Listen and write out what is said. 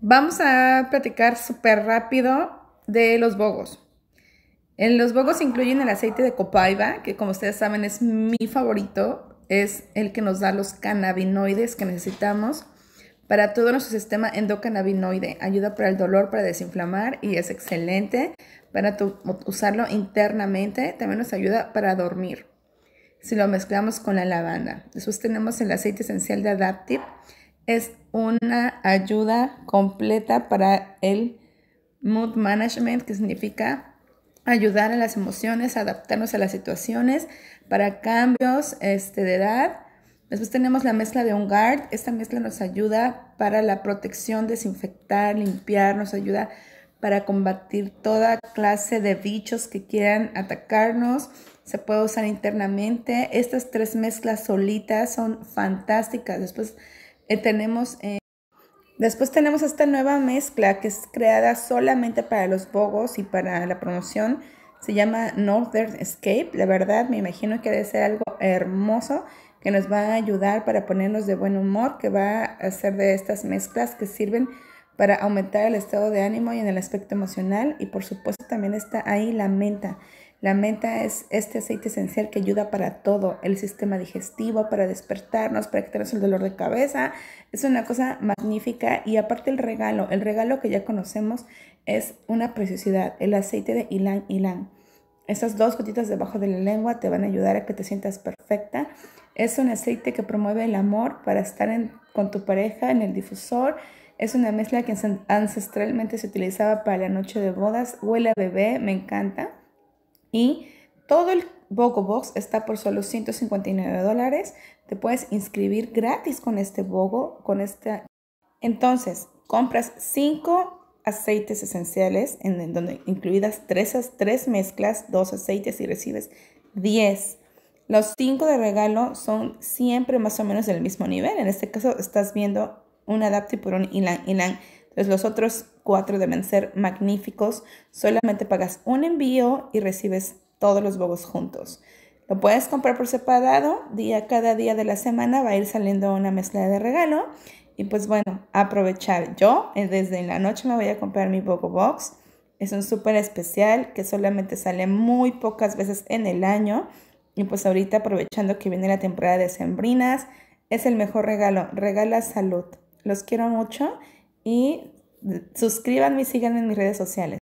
Vamos a platicar súper rápido de los bogos. En los bogos incluyen el aceite de copaiba, que como ustedes saben es mi favorito, es el que nos da los cannabinoides que necesitamos para todo nuestro sistema endocannabinoide. Ayuda para el dolor, para desinflamar y es excelente para usarlo internamente. También nos ayuda para dormir si lo mezclamos con la lavanda. Después tenemos el aceite esencial de Adaptive, es una ayuda completa para el mood management, que significa ayudar a las emociones, adaptarnos a las situaciones para cambios este, de edad. Después tenemos la mezcla de un guard. Esta mezcla nos ayuda para la protección, desinfectar, limpiar, nos ayuda para combatir toda clase de bichos que quieran atacarnos. Se puede usar internamente. Estas tres mezclas solitas son fantásticas. Después eh, tenemos, eh, después tenemos esta nueva mezcla que es creada solamente para los bogos y para la promoción. Se llama Northern Escape. La verdad, me imagino que debe ser algo hermoso que nos va a ayudar para ponernos de buen humor, que va a ser de estas mezclas que sirven para aumentar el estado de ánimo y en el aspecto emocional. Y por supuesto también está ahí la menta. La menta es este aceite esencial que ayuda para todo, el sistema digestivo, para despertarnos, para quitarnos el dolor de cabeza. Es una cosa magnífica y aparte el regalo, el regalo que ya conocemos es una preciosidad, el aceite de ylang ylang. Estas dos gotitas debajo de la lengua te van a ayudar a que te sientas perfecta. Es un aceite que promueve el amor para estar con tu pareja en el difusor. Es una mezcla que ancestralmente se utilizaba para la noche de bodas. Huele a bebé, me encanta. Y todo el Bogo Box está por solo 159 dólares. Te puedes inscribir gratis con este Bogo, con este. Entonces, compras 5 aceites esenciales, en, donde incluidas 3 tres, mezclas, 2 aceites y recibes 10. Los 5 de regalo son siempre más o menos del mismo nivel. En este caso, estás viendo un Adaptipuron Ilan Ilan pues los otros cuatro deben ser magníficos. Solamente pagas un envío y recibes todos los bobos juntos. Lo puedes comprar por separado, día cada día de la semana va a ir saliendo una mezcla de regalo y pues bueno, aprovechar. Yo eh, desde la noche me voy a comprar mi Bogo Box. Es un súper especial que solamente sale muy pocas veces en el año y pues ahorita aprovechando que viene la temporada de sembrinas, es el mejor regalo, regala salud. Los quiero mucho y suscríbanme y síganme en mis redes sociales.